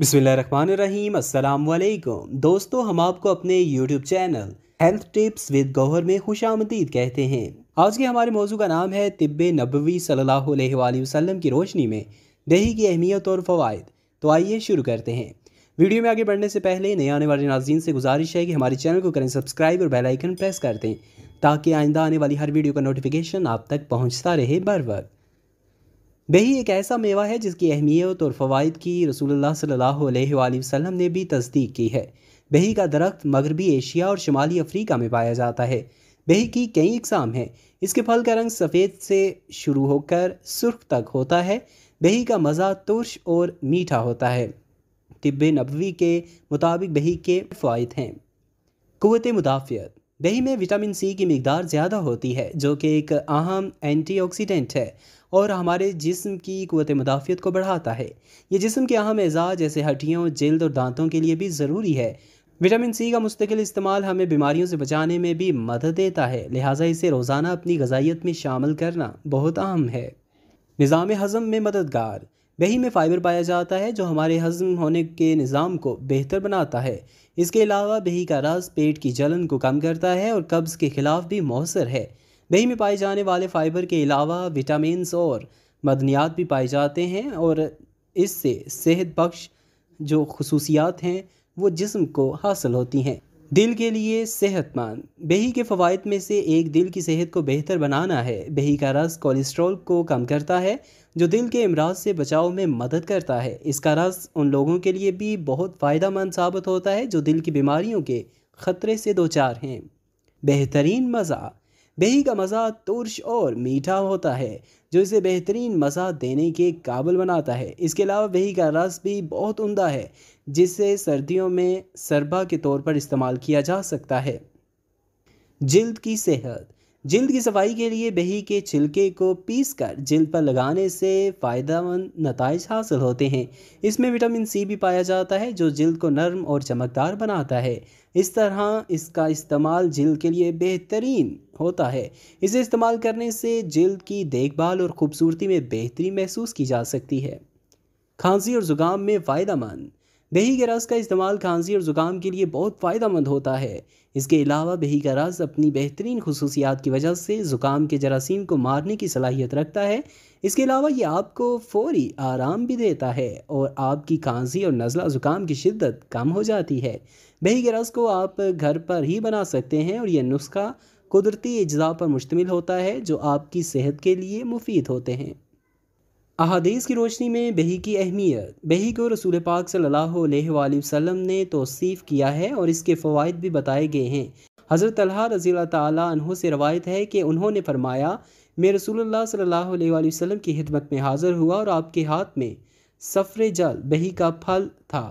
बिसमीम अल्लाम दोस्तों हम आपको अपने YouTube channel health tips with Gauhar में खुश आमदीद कहते हैं आज के हमारे मौजू का नाम है तिब नबवी सल्लल्लाहु अलैहि वसल्लम की रोशनी में दही की अहमियत और फ़वाद तो आइए शुरू करते हैं वीडियो में आगे बढ़ने से पहले नए आने वाले नाजीन से गुजारिश है कि हमारे चैनल को करें सब्सक्राइब और बेलाइकन प्रेस कर दें ताकि आइंदा आने वाली हर वीडियो का नोटिफिकेशन आप तक पहुँचता रहे बर वक्त बही एक ऐसा मेवा है जिसकी अहमियत और फ़वाद की रसूलुल्लाह सल्लल्लाहु ने भी तस्दीक की है बही का दरख्त मगरबी एशिया और शुमाली अफ्रीका में पाया जाता है बही की कई इकसाम हैं इसके फल का रंग सफ़ेद से शुरू होकर सुर्ख तक होता है बही का मज़ा तुर्श और मीठा होता है तिब नबवी के मुताबिक बही के फ़वाद हैं कुत मुदाफ़ियत दही में विटामिन सी की मकदार ज़्यादा होती है जो कि एक अहम एंटीऑक्सीडेंट है और हमारे जिस्म की क़वत मुदाफ़त को बढ़ाता है ये जिस्म के अहम एजाज़ जैसे हड्डियों जल्द और दांतों के लिए भी ज़रूरी है विटामिन सी का मुस्तकिल इस्तेमाल हमें बीमारियों से बचाने में भी मदद देता है लिहाजा इसे रोज़ाना अपनी गजाइत में शामिल करना बहुत अहम है निज़ाम हज़म में मददगार दही में फ़ाइबर पाया जाता है जो हमारे हज़म होने के निज़ाम को बेहतर बनाता है इसके अलावा दही का रस पेट की जलन को कम करता है और कब्ज़ के ख़िलाफ़ भी मौसर है दही में पाए जाने वाले फ़ाइबर के अलावा विटामिन और मदनियात भी पाए जाते हैं और इससे सेहत बख्श जो खसूसियात हैं वो जिस्म को हासिल होती हैं दिल के लिए सेहतमंद बेही के फ़वाद में से एक दिल की सेहत को बेहतर बनाना है बेही का रस कोलेस्ट्रॉल को कम करता है जो दिल के अमराज से बचाव में मदद करता है इसका रस उन लोगों के लिए भी बहुत फ़ायदा साबित होता है जो दिल की बीमारियों के ख़तरे से दो चार हैं बेहतरीन मज़ा दही का मज़ा तुर्श और मीठा होता है जो इसे बेहतरीन मज़ा देने के काबिल बनाता है इसके अलावा दही का रस भी बहुत उमदा है जिसे सर्दियों में शरबा के तौर पर इस्तेमाल किया जा सकता है जल्द की सेहत जिल्द की सफाई के लिए बही के छिलके को पीस कर जिल्द पर लगाने से फ़ायदेमंद नतज हासिल होते हैं इसमें विटामिन सी भी पाया जाता है जो जिल्द को नरम और चमकदार बनाता है इस तरह इसका इस्तेमाल जिल्द के लिए बेहतरीन होता है इसे इस्तेमाल करने से जिल्द की देखभाल और खूबसूरती में बेहतरी महसूस की जा सकती है खांसी और ज़ुकाम में फ़ायदा मंद बही के रस का इस्तेमाल खांसी और ज़ुकाम के लिए बहुत फ़ायदा मंद होता है इसके अलावा बही का रस अपनी बेहतरीन खसूसियात की वजह से ज़ुकाम के जरासीम को मारने की सलाहियत रखता है इसके अलावा ये आपको फौरी आराम भी देता है और आपकी खांसी और नज़ला ज़ुकाम की शिद्दत कम हो जाती है बही के रस को आप घर पर ही बना सकते हैं और यह नुस्खा कुदरती अज्जा पर मुश्तमिल होता है जो आपकी सेहत के लिए मुफीद होते हैं अहादीस की रोशनी में बही की अहमियत बही को रसूल पाक सल्ला वसम ने तोसीफ़ किया है और इसके फ़वाद भी बताए गए हैं हज़रत रज़ी तहों से रवायत है कि उन्होंने फरमाया मैं रसूलुल्लाह सल्लल्लाहु अलैहि वसल्लम की हिदमत में हाज़िर हुआ और आपके हाथ में सफ़र जल बही का फल था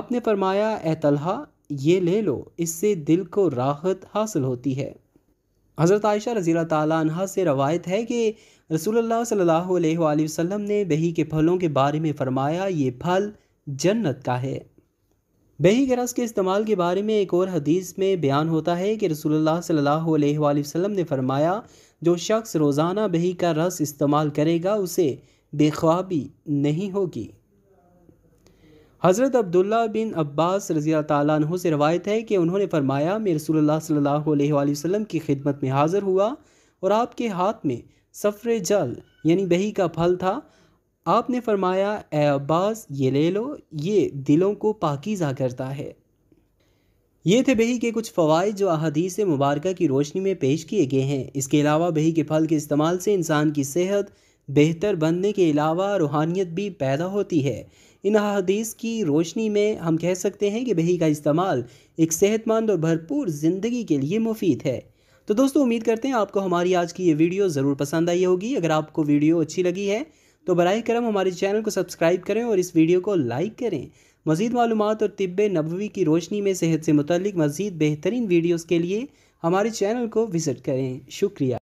आपने फरमाया ए तलहा ये ले लो इससे दिल को राहत हासिल होती है हज़रत आयशा रज़ी तह से रवायत है कि रसूल सल्लल्लाहु अलैहि ने बही के फलों के बारे में फ़रमाया ये फल जन्नत का है बही के रस के इस्तेमाल के बारे में एक और हदीस में बयान होता है कि रसोल्ला वसम ने फरमाया जो शख्स रोज़ाना बही का रस इस्तेमाल करेगा उसे बेख्वाबी नहीं होगी हज़रत अब्दुल्ला बिन अब्बास रज़ी तु से रवायत है कि उन्होंने फरमाया मैं रसूलुल्लाह सल्लल्लाहु अलैहि वसल्लम की खिदमत में हाज़िर हुआ और आपके हाथ में सफ़र जल यानी बही का फल था आपने फरमाया ए अब्बास ये ले लो ये दिलों को पाकिज़ा करता है ये थे बही के कुछ फ़वाद जो अहदीस मुबारक की रोशनी में पेश किए गए हैं इसके अलावा बही के फल के इस्तेमाल से इंसान की सेहत बेहतर बनने के अलावा रूहानियत भी पैदा होती है इन अदीस की रोशनी में हम कह सकते हैं कि बही का इस्तेमाल एक सेहतमंद और भरपूर ज़िंदगी के लिए मुफीद है तो दोस्तों उम्मीद करते हैं आपको हमारी आज की ये वीडियो ज़रूर पसंद आई होगी अगर आपको वीडियो अच्छी लगी है तो बर करम हमारे चैनल को सब्सक्राइब करें और इस वीडियो को लाइक करें मज़ीद मालूम और तिब नबवी की रोशनी में सेहत से मुतलिक मज़ीद बेहतरीन वीडियोज़ के लिए हमारे चैनल को विज़िट करें शुक्रिया